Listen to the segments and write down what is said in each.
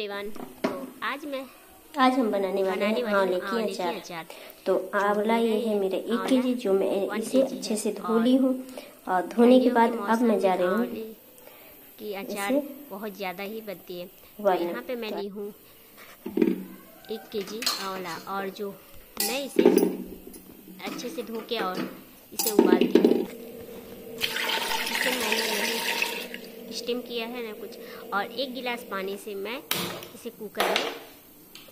तो आज मैं आज हम बनाने वाले हैं आंवले की हाँ, अचार, तो आंवला ये है मेरे एक के जी जो मैं इसे अच्छे से धो ली हूँ और धोने के बाद तो अब मैं जा रही हूँ की अचार बहुत ज़्यादा ही बनती है तो यहाँ पे मैं ली हूँ एक के जी आंवला और जो मैं इसे अच्छे से धो के और इसे उबालती हूँ मैंने स्टीम किया है ना कुछ और एक गिलास पानी से मैं इसे कुकर में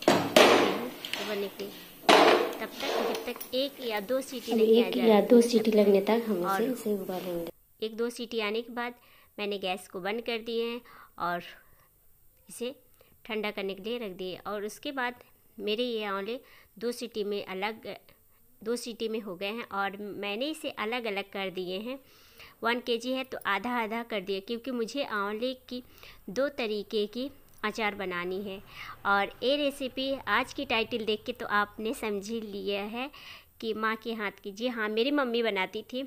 बनने के तब तक जब तक एक या दो सीटी नहीं एक या दो सीटी लगने तक हम इसे उबालेंगे एक दो सीटी आने के बाद मैंने गैस को बंद कर दिए हैं और इसे ठंडा करने के लिए रख दिए और उसके बाद मेरे ये आंवले दो सीटी में अलग दो सीटी में हो गए हैं और मैंने इसे अलग अलग कर दिए हैं वन के जी है तो आधा आधा कर दिया क्योंकि मुझे आंवले की दो तरीके की अचार बनानी है और ये रेसिपी आज की टाइटल देख के तो आपने समझ लिया है कि माँ के हाथ की जी हाँ मेरी मम्मी बनाती थी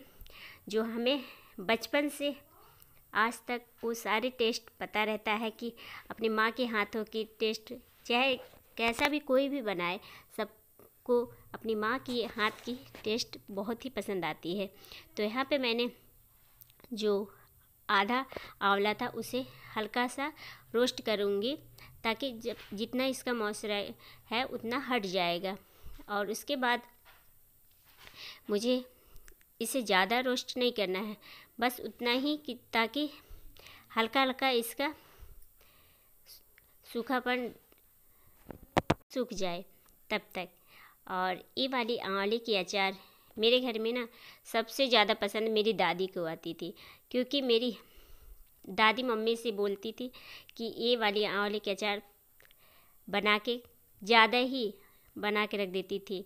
जो हमें बचपन से आज तक वो सारे टेस्ट पता रहता है कि अपनी माँ के हाथों की टेस्ट चाहे कैसा भी कोई भी बनाए सबको अपनी माँ की हाथ की टेस्ट बहुत ही पसंद आती है तो यहाँ पे मैंने जो आधा आंवला था उसे हल्का सा रोस्ट करूँगी ताकि जब जितना इसका मॉइस्चराइ है उतना हट जाएगा और उसके बाद मुझे इसे ज़्यादा रोस्ट नहीं करना है बस उतना ही कि ताकि हल्का हल्का इसका सूखापन सूख जाए तब तक और ये वाली आंवले की अचार मेरे घर में ना सबसे ज़्यादा पसंद मेरी दादी को आती थी क्योंकि मेरी दादी मम्मी से बोलती थी कि ये वाली आंवले के अचार बना के ज़्यादा ही बना के रख देती थी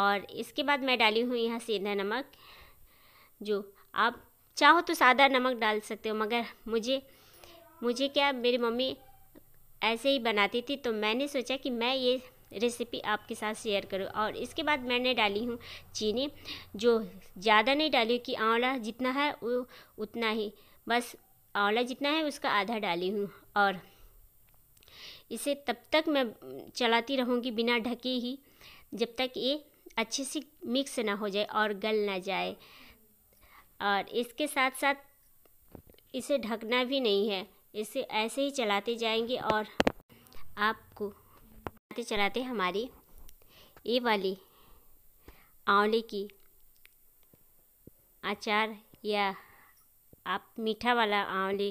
और इसके बाद मैं डाली हूँ यहाँ सेंधा नमक जो आप चाहो तो सादा नमक डाल सकते हो मगर मुझे मुझे क्या मेरी मम्मी ऐसे ही बनाती थी तो मैंने सोचा कि मैं ये रेसिपी आपके साथ शेयर करूँ और इसके बाद मैंने डाली हूँ चीनी जो ज़्यादा नहीं डाली कि आंवला जितना है वो उतना ही बस आंवला जितना है उसका आधा डाली हूँ और इसे तब तक मैं चलाती रहूँगी बिना ढके ही जब तक ये अच्छे से मिक्स ना हो जाए और गल ना जाए और इसके साथ साथ इसे ढकना भी नहीं है इसे ऐसे ही चलाते जाएंगे और आपको चलाते चलाते हमारी ये वाली आंवले की अचार या आप मीठा वाला आंवले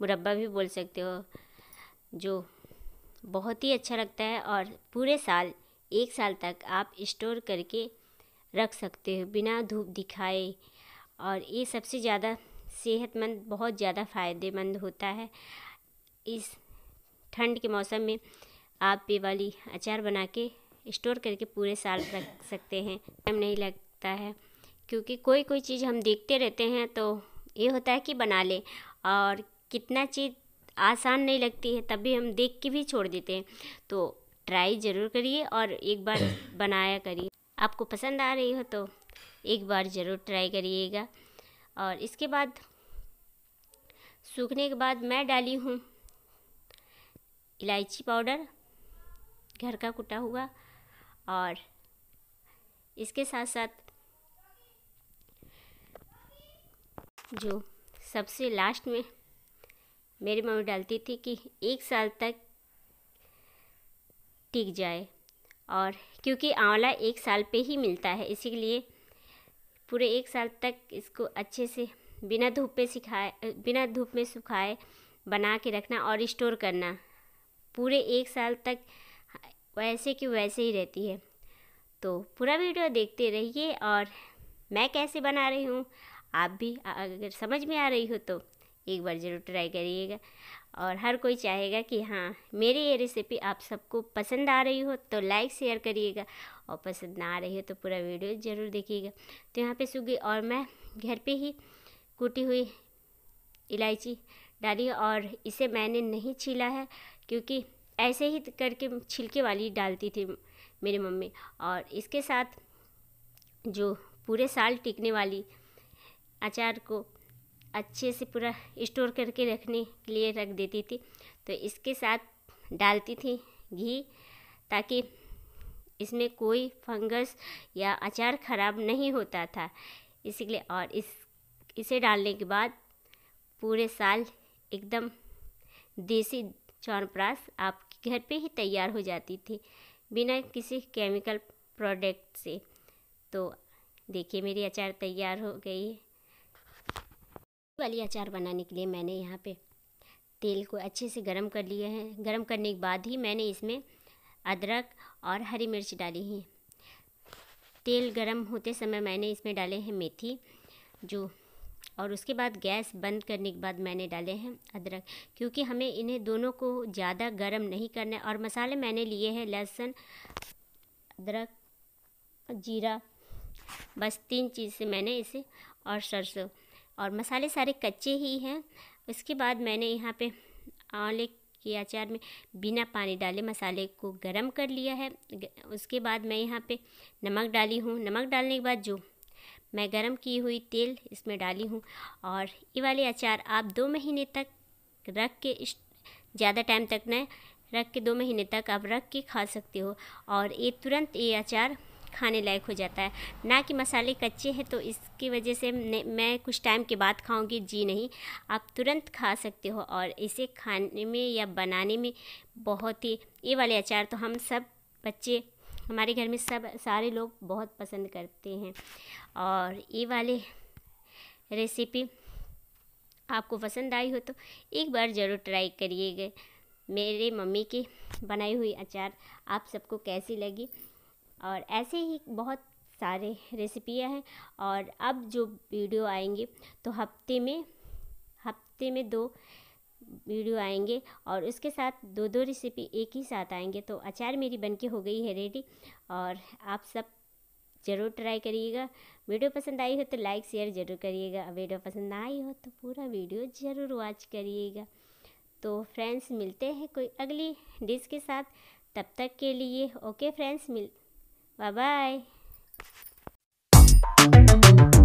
मुरब्बा भी बोल सकते हो जो बहुत ही अच्छा लगता है और पूरे साल एक साल तक आप स्टोर करके रख सकते हो बिना धूप दिखाए और ये सबसे ज़्यादा सेहतमंद बहुत ज़्यादा फ़ायदेमंद होता है इस ठंड के मौसम में आप ये वाली अचार बना के स्टोर करके पूरे साल रख सकते हैं टाइम नहीं लगता है क्योंकि कोई कोई चीज़ हम देखते रहते हैं तो ये होता है कि बना ले और कितना चीज़ आसान नहीं लगती है तभी हम देख के भी छोड़ देते हैं तो ट्राई ज़रूर करिए और एक बार बनाया करिए आपको पसंद आ रही हो तो एक बार ज़रूर ट्राई करिएगा और इसके बाद सूखने के बाद मैं डाली हूँ इलायची पाउडर घर का कुटा हुआ और इसके साथ साथ जो सबसे लास्ट में मेरी मम्मी डालती थी कि एक साल तक टिक जाए और क्योंकि आंवला एक साल पे ही मिलता है इसीलिए पूरे एक साल तक इसको अच्छे से बिना धूप पे सिखाए बिना धूप में सुखाए बना के रखना और स्टोर करना पूरे एक साल तक वैसे कि वैसे ही रहती है तो पूरा वीडियो देखते रहिए और मैं कैसे बना रही हूँ आप भी अगर समझ में आ रही हो तो एक बार ज़रूर ट्राई करिएगा और हर कोई चाहेगा कि हाँ मेरी ये रेसिपी आप सबको पसंद आ रही हो तो लाइक शेयर करिएगा और पसंद ना आ रही हो तो पूरा वीडियो ज़रूर देखिएगा तो यहाँ पे सूगी और मैं घर पे ही कूटी हुई इलायची डाली और इसे मैंने नहीं छीला है क्योंकि ऐसे ही करके छिलके वाली डालती थी मेरी मम्मी और इसके साथ जो पूरे साल टिकने वाली अचार को अच्छे से पूरा स्टोर करके रखने के लिए रख देती थी तो इसके साथ डालती थी घी ताकि इसमें कोई फंगस या अचार ख़राब नहीं होता था इसलिए और इस इसे डालने के बाद पूरे साल एकदम देसी चौनप्रास आप घर पे ही तैयार हो जाती थी बिना किसी केमिकल प्रोडक्ट से तो देखिए मेरी अचार तैयार हो गई है वाली अचार बनाने के लिए मैंने यहाँ पे तेल को अच्छे से गर्म कर लिया है गर्म करने के बाद ही मैंने इसमें अदरक और हरी मिर्च डाली है तेल गर्म होते समय मैंने इसमें डाले हैं मेथी जो और उसके बाद गैस बंद करने के बाद मैंने डाले हैं अदरक क्योंकि हमें इन्हें दोनों को ज़्यादा गर्म नहीं करना है और मसाले मैंने लिए हैं लहसुन अदरक जीरा बस तीन चीज़ से मैंने इसे और सरसों और मसाले सारे कच्चे ही हैं उसके बाद मैंने यहाँ पे आंवले के अचार में बिना पानी डाले मसाले को गरम कर लिया है उसके बाद मैं यहाँ पे नमक डाली हूँ नमक डालने के बाद जो मैं गरम की हुई तेल इसमें डाली हूँ और ये वाले अचार आप दो महीने तक रख के ज़्यादा टाइम तक न रख के दो महीने तक आप रख के खा सकते हो और ये तुरंत ये अचार खाने लायक हो जाता है ना कि मसाले कच्चे हैं तो इसकी वजह से मैं कुछ टाइम के बाद खाऊंगी जी नहीं आप तुरंत खा सकते हो और इसे खाने में या बनाने में बहुत ही ये वाले अचार तो हम सब बच्चे हमारे घर में सब सारे लोग बहुत पसंद करते हैं और ये वाले रेसिपी आपको पसंद आई हो तो एक बार ज़रूर ट्राई करिएगा मेरे मम्मी की बनाई हुई अचार आप सबको कैसी लगी और ऐसे ही बहुत सारे रेसिपियाँ हैं और अब जो वीडियो आएंगे तो हफ्ते में हफ्ते में दो वीडियो आएंगे और उसके साथ दो दो रेसिपी एक ही साथ आएंगे तो अचार मेरी बनके हो गई है रेडी और आप सब ज़रूर ट्राई करिएगा वीडियो पसंद आई हो तो लाइक शेयर ज़रूर करिएगा वीडियो पसंद ना आई हो तो पूरा वीडियो ज़रूर वॉच करिएगा तो फ्रेंड्स मिलते हैं कोई अगली डिश के साथ तब तक के लिए ओके फ्रेंड्स मिल बाय बाय